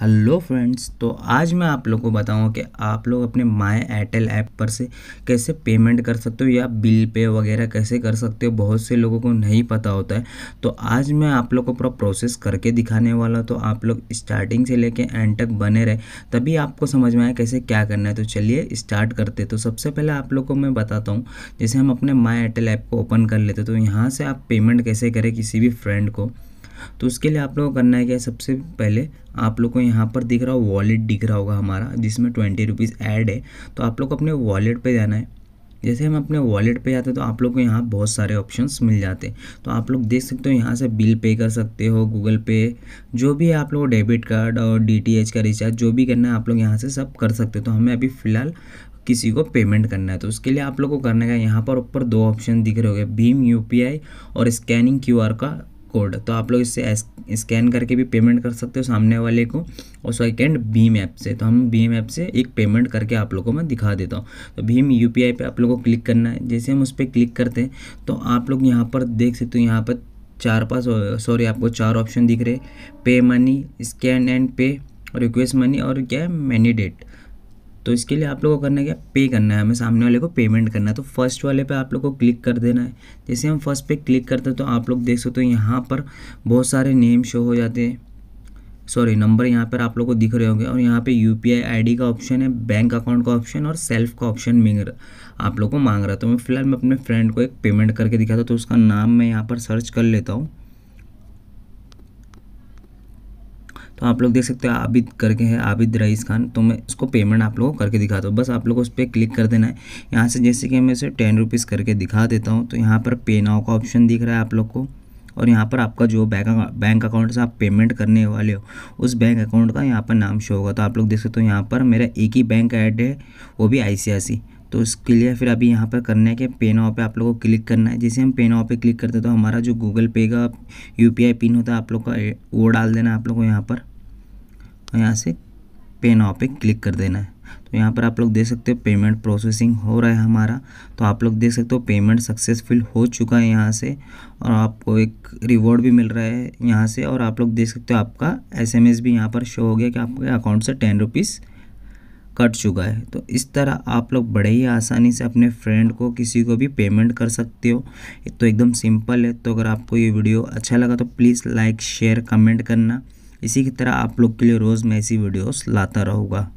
hello friends तो आज मैं आप लोग को बताऊंगा कि आप लोग अपने माय एयरटेल ऐप पर से कैसे पेमेंट कर सकते हो या बिल पे वगैरह कैसे कर सकते हो बहुत से लोगों को नहीं पता होता है तो आज मैं आप लोग को पूरा प्रोसेस करके दिखाने वाला तो आप लोग स्टार्टिंग से लेके एंड तक बने रहे तभी आपको समझ में आए कैसे क्या करना है तो चलिए स्टार्ट करते तो सबसे पहले आप लोग को मैं बताता हूँ जैसे हम अपने माई एयरटेल ऐप को ओपन कर लेते तो यहाँ से आप पेमेंट कैसे करें किसी भी फ्रेंड को तो उसके लिए आप लोगों को करना है क्या सबसे पहले आप लोग को यहाँ पर दिख रहा हो वॉलेट दिख रहा होगा हमारा जिसमें ट्वेंटी रुपीज़ ऐड है तो आप लोग को अपने वॉलेट पर जाना है जैसे हम अपने वॉलेट पे जाते हैं तो आप लोग को यहाँ बहुत सारे ऑप्शंस मिल जाते हैं तो आप लोग देख सकते हो यहाँ से बिल पे कर सकते हो गूगल पे जो भी आप लोग डेबिट कार्ड और डी का रिचार्ज जो भी करना है आप लोग यहाँ से सब कर सकते हो तो हमें अभी फ़िलहाल किसी को पेमेंट करना है तो उसके लिए आप लोग को करने का यहाँ पर ऊपर दो ऑप्शन दिख रहे होंगे भीम यूपीआई और स्कैनिंग क्यूआर का कोड तो आप लोग इससे स्कैन करके भी पेमेंट कर सकते हो सामने वाले को और सेकेंड भीम ऐप से तो हम भीम ऐप से एक पेमेंट करके आप लोगों को मैं दिखा देता हूँ तो भीम यू पी आई पर आप लोगों को क्लिक करना है जैसे हम उस पर क्लिक करते हैं तो आप लोग यहाँ पर देख सकते हो यहाँ पर चार पाँच सॉरी आपको चार ऑप्शन दिख रहे pay money scan and pay request money और क्या है मैनी डेट तो इसके लिए आप लोगों को करना क्या पे करना है हमें सामने वाले को पेमेंट करना है तो फर्स्ट वाले पे आप लोग को क्लिक कर देना है जैसे हम फर्स्ट पे क्लिक करते हैं तो आप लोग देख सकते हो यहाँ पर बहुत सारे नेम शो हो जाते हैं सॉरी नंबर यहाँ पर आप लोग को दिख रहे होंगे और यहाँ पे यू पी का ऑप्शन है बैंक अकाउंट का ऑप्शन और सेल्फ का ऑप्शन मिंग आप लोग को मांग रहा है तो मैं फ़िलहाल मैं अपने फ्रेंड को एक पेमेंट करके दिखाता तो उसका नाम मैं यहाँ पर सर्च कर लेता हूँ तो आप लोग देख सकते हो आबिद करके है आबिद रईस खान तो मैं इसको पेमेंट आप लोगों को करके दिखाता हूँ बस आप लोग उस पर क्लिक कर देना है यहाँ से जैसे कि मैं इसे टेन रुपीज़ करके दिखा देता हूँ तो यहाँ पर पे नाव का ऑप्शन दिख रहा है आप लोग को और यहाँ पर आपका जो बैंक बैंक अकाउंट से आप पेमेंट करने वाले हो उस बैंक अकाउंट का यहाँ पर नाम शो होगा तो आप लोग देख सकते हो यहाँ पर मेरा एक ही बैंक ऐड है वो भी आई तो इसके लिए फिर अभी यहाँ पर करना है कि पे नाव पे आप लोगों को क्लिक करना है जैसे हम पे नाव पे क्लिक करते हैं तो हमारा जो गूगल पे का यू पिन होता है आप लोग का वो डाल देना है आप लोग को यहाँ पर और यहाँ से पे नाव पे क्लिक कर देना है तो यहाँ पर आप लोग देख सकते हो पेमेंट प्रोसेसिंग हो रहा है हमारा तो आप लोग देख सकते हो पेमेंट सक्सेसफुल हो चुका है यहाँ से और आपको एक रिवॉर्ड भी मिल रहा है यहाँ से और आप लोग देख सकते हो आपका एस भी यहाँ पर शो हो गया कि आपके अकाउंट से टेन रुपीज़ कट चुका है तो इस तरह आप लोग बड़े ही आसानी से अपने फ्रेंड को किसी को भी पेमेंट कर सकते हो तो एकदम सिंपल है तो अगर आपको ये वीडियो अच्छा लगा तो प्लीज़ लाइक शेयर कमेंट करना इसी की तरह आप लोग के लिए रोज़ मैं ऐसी वीडियोस लाता रहूँगा